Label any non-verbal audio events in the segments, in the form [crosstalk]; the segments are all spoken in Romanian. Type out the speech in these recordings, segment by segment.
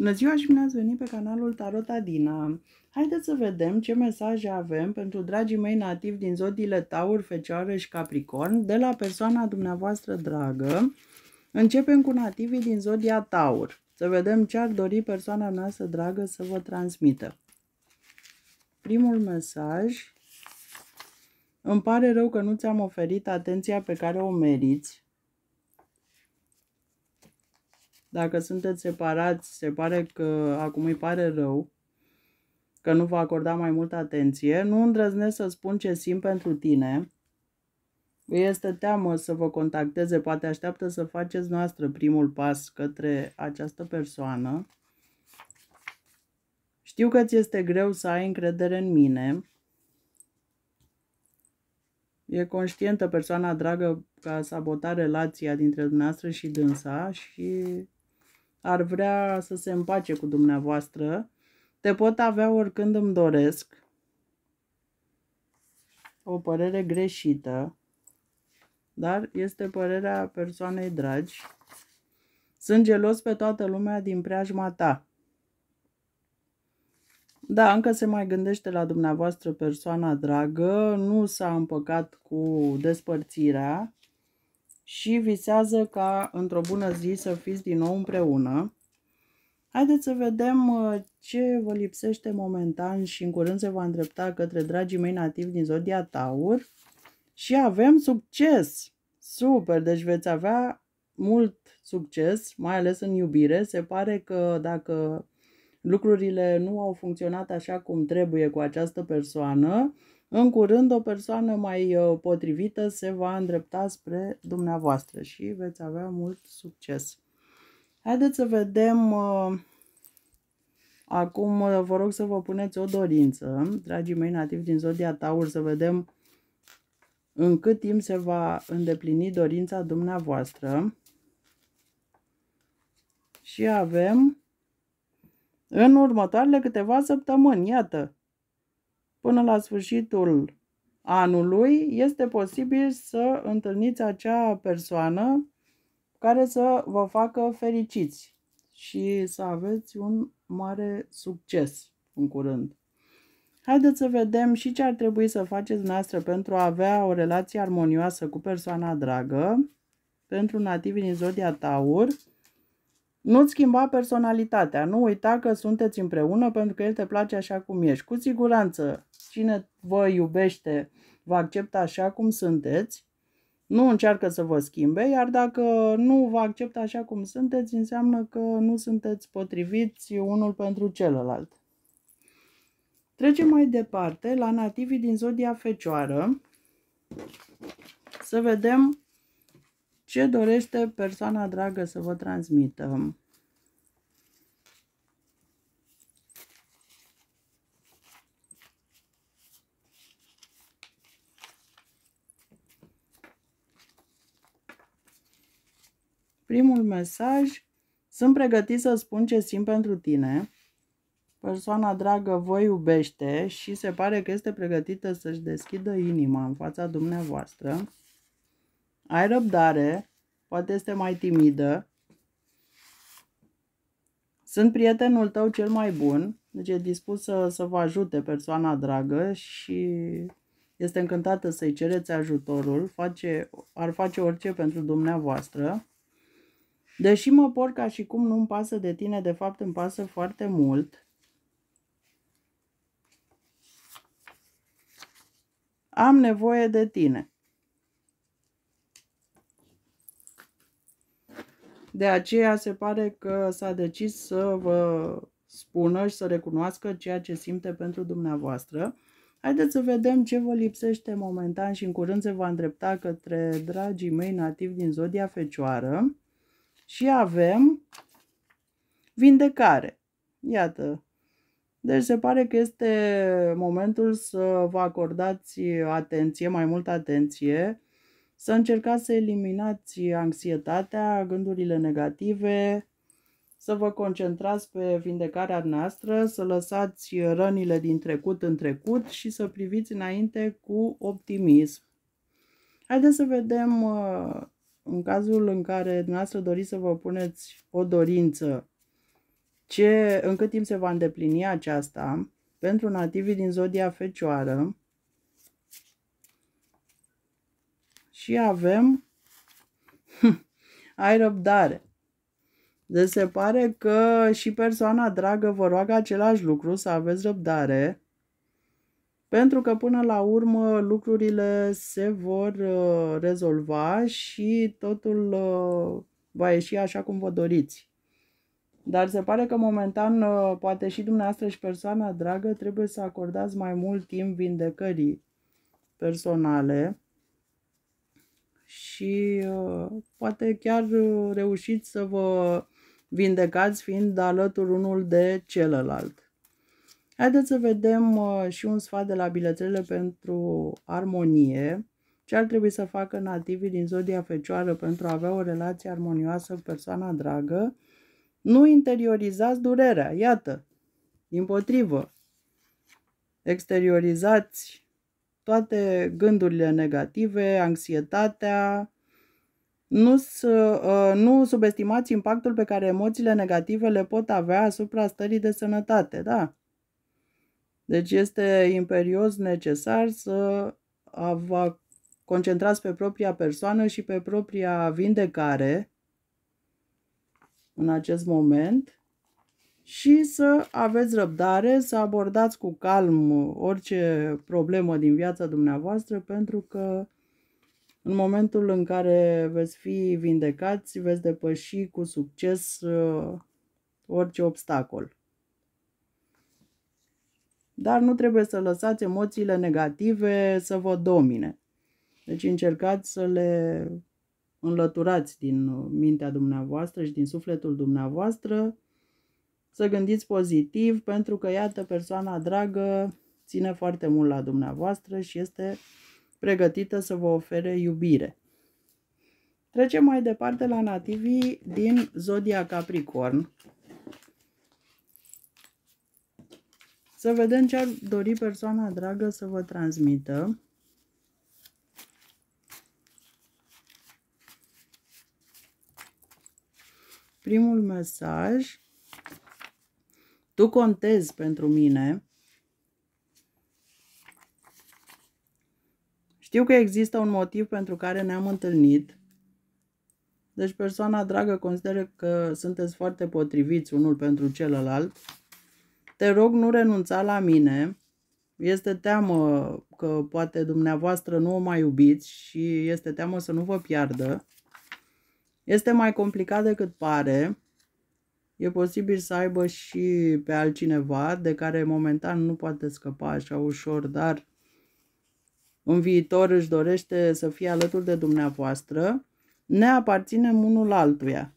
Bună ziua și bine ați venit pe canalul Tarot Adina. Haideți să vedem ce mesaje avem pentru dragii mei nativi din zodiile Taur, Fecioară și Capricorn de la persoana dumneavoastră dragă. Începem cu nativii din zodia Taur. Să vedem ce ar dori persoana noastră dragă să vă transmită. Primul mesaj. Îmi pare rău că nu ți-am oferit atenția pe care o meriți. Dacă sunteți separați, se pare că acum îi pare rău, că nu vă acorda mai multă atenție. Nu îndrăznesc să spun ce simt pentru tine. Îi este teamă să vă contacteze, poate așteaptă să faceți noastră primul pas către această persoană. Știu că ți este greu să ai încredere în mine. E conștientă persoana dragă că a sabotat relația dintre dumneavoastră și dânsa și ar vrea să se împace cu dumneavoastră. Te pot avea oricând îmi doresc. O părere greșită, dar este părerea persoanei dragi. Sunt gelos pe toată lumea din preajma ta. Da, încă se mai gândește la dumneavoastră persoana dragă, nu s-a împăcat cu despărțirea, și visează ca într-o bună zi să fiți din nou împreună. Haideți să vedem uh, ce vă lipsește momentan și în curând se va îndrepta către dragii mei nativi din Zodia Taur. Și avem succes! Super! Deci veți avea mult succes, mai ales în iubire. Se pare că dacă lucrurile nu au funcționat așa cum trebuie cu această persoană, în curând, o persoană mai uh, potrivită se va îndrepta spre dumneavoastră și veți avea mult succes. Haideți să vedem uh, acum, uh, vă rog să vă puneți o dorință, dragii mei nativi din Zodia Taur, să vedem în cât timp se va îndeplini dorința dumneavoastră. Și avem în următoarele câteva săptămâni, iată, Până la sfârșitul anului este posibil să întâlniți acea persoană care să vă facă fericiți și să aveți un mare succes în curând. Haideți să vedem și ce ar trebui să faceți noastră pentru a avea o relație armonioasă cu persoana dragă. Pentru nativii din Zodia Taur, nu-ți schimba personalitatea, nu uita că sunteți împreună pentru că el te place așa cum ești. Cu siguranță, cine vă iubește vă acceptă așa cum sunteți, nu încearcă să vă schimbe, iar dacă nu vă acceptă așa cum sunteți, înseamnă că nu sunteți potriviți unul pentru celălalt. Trecem mai departe la nativii din zodia Fecioară, să vedem ce dorește persoana dragă să vă transmită. Primul mesaj, sunt pregătit să spun ce simt pentru tine. Persoana dragă vă iubește și se pare că este pregătită să-și deschidă inima în fața dumneavoastră. Ai răbdare, poate este mai timidă. Sunt prietenul tău cel mai bun, deci e dispus să, să vă ajute persoana dragă și este încântată să-i cereți ajutorul, face, ar face orice pentru dumneavoastră. Deși mă por ca și cum nu-mi pasă de tine, de fapt îmi pasă foarte mult. Am nevoie de tine. De aceea se pare că s-a decis să vă spună și să recunoască ceea ce simte pentru dumneavoastră. Haideți să vedem ce vă lipsește momentan și în curând se va îndrepta către dragii mei nativi din Zodia Fecioară. Și avem vindecare. Iată. Deci se pare că este momentul să vă acordați atenție, mai multă atenție, să încercați să eliminați anxietatea, gândurile negative, să vă concentrați pe vindecarea noastră, să lăsați rănile din trecut în trecut și să priviți înainte cu optimism. Haideți să vedem uh, în cazul în care dumneavoastră doriți să vă puneți o dorință, ce, în cât timp se va îndeplini aceasta pentru nativii din zodia fecioară, și avem [laughs] ai răbdare. Deci se pare că și persoana dragă vă roagă același lucru, să aveți răbdare, pentru că până la urmă lucrurile se vor uh, rezolva și totul uh, va ieși așa cum vă doriți. Dar se pare că momentan, uh, poate și dumneavoastră și persoana dragă, trebuie să acordați mai mult timp vindecării personale și uh, poate chiar uh, reușiți să vă vindecați fiind alături unul de celălalt. Haideți să vedem uh, și un sfat de la bilețele pentru armonie. Ce ar trebui să facă nativii din zodia fecioară pentru a avea o relație armonioasă cu persoana dragă? Nu interiorizați durerea, iată, din potrivă. Exteriorizați toate gândurile negative, anxietatea. Nu, uh, nu subestimați impactul pe care emoțiile negative le pot avea asupra stării de sănătate, da. Deci este imperios necesar să vă concentrați pe propria persoană și pe propria vindecare în acest moment și să aveți răbdare, să abordați cu calm uh, orice problemă din viața dumneavoastră, pentru că în momentul în care veți fi vindecați, veți depăși cu succes uh, orice obstacol. Dar nu trebuie să lăsați emoțiile negative să vă domine. Deci încercați să le înlăturați din mintea dumneavoastră și din sufletul dumneavoastră să gândiți pozitiv, pentru că, iată, persoana dragă ține foarte mult la dumneavoastră și este pregătită să vă ofere iubire. Trecem mai departe la nativii din Zodia Capricorn. Să vedem ce ar dori persoana dragă să vă transmită. Primul mesaj tu contezi pentru mine. Știu că există un motiv pentru care ne-am întâlnit. Deci persoana dragă consideră că sunteți foarte potriviți unul pentru celălalt. Te rog, nu renunța la mine. Este teamă că poate dumneavoastră nu o mai iubiți și este teamă să nu vă piardă. Este mai complicat decât pare e posibil să aibă și pe altcineva de care momentan nu poate scăpa așa ușor, dar în viitor își dorește să fie alături de dumneavoastră, ne aparținem unul altuia.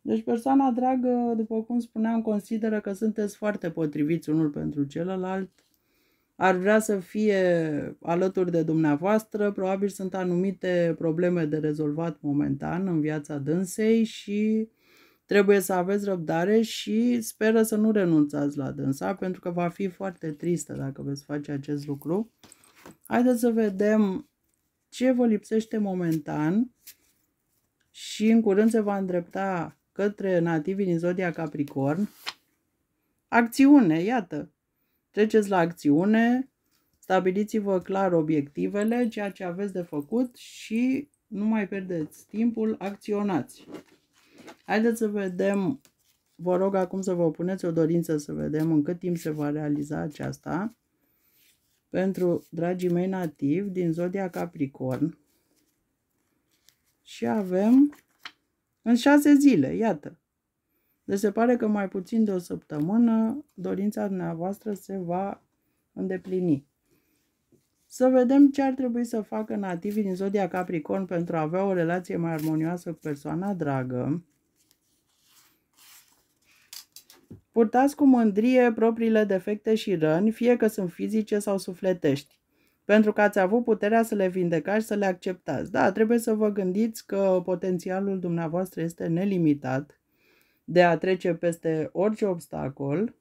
Deci persoana dragă, după cum spuneam, consideră că sunteți foarte potriviți unul pentru celălalt, ar vrea să fie alături de dumneavoastră. Probabil sunt anumite probleme de rezolvat momentan în viața dânsei și trebuie să aveți răbdare și speră să nu renunțați la dânsa, pentru că va fi foarte tristă dacă veți face acest lucru. Haideți să vedem ce vă lipsește momentan și în curând se va îndrepta către nativii din Zodia Capricorn. Acțiune, iată, Treceți la acțiune, stabiliți-vă clar obiectivele, ceea ce aveți de făcut și nu mai pierdeți timpul, acționați. Haideți să vedem, vă rog acum să vă puneți o dorință să vedem în cât timp se va realiza aceasta. Pentru dragii mei nativi din Zodia Capricorn. Și avem în șase zile, iată. Deci se pare că mai puțin de o săptămână dorința dumneavoastră se va îndeplini. Să vedem ce ar trebui să facă nativii din Zodia Capricorn pentru a avea o relație mai armonioasă cu persoana dragă. Purtați cu mândrie propriile defecte și răni, fie că sunt fizice sau sufletești, pentru că ați avut puterea să le vindecați și să le acceptați. Da, trebuie să vă gândiți că potențialul dumneavoastră este nelimitat de a trece peste orice obstacol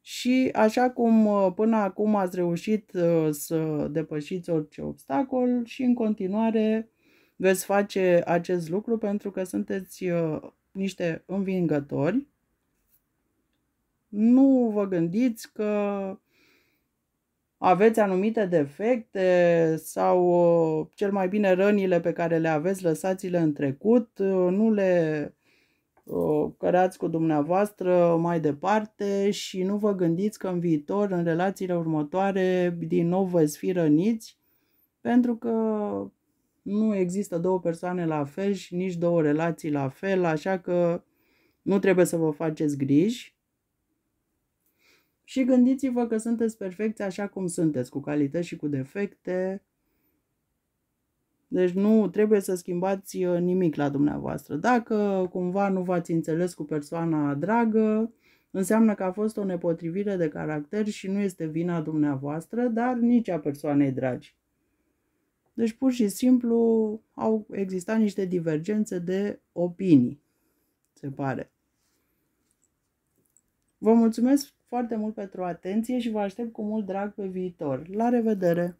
și așa cum uh, până acum ați reușit uh, să depășiți orice obstacol și în continuare veți face acest lucru pentru că sunteți uh, niște învingători. Nu vă gândiți că aveți anumite defecte sau cel mai bine rănile pe care le aveți lăsați-le în trecut, nu le Uh, cărați cu dumneavoastră mai departe și nu vă gândiți că în viitor, în relațiile următoare, din nou veți fi răniți, pentru că nu există două persoane la fel și nici două relații la fel, așa că nu trebuie să vă faceți griji. Și gândiți-vă că sunteți perfecți așa cum sunteți, cu calități și cu defecte, deci nu trebuie să schimbați uh, nimic la dumneavoastră. Dacă cumva nu v-ați înțeles cu persoana dragă, înseamnă că a fost o nepotrivire de caracter și nu este vina dumneavoastră, dar nici a persoanei dragi. Deci pur și simplu au existat niște divergențe de opinii, se pare. Vă mulțumesc foarte mult pentru atenție și vă aștept cu mult drag pe viitor. La revedere!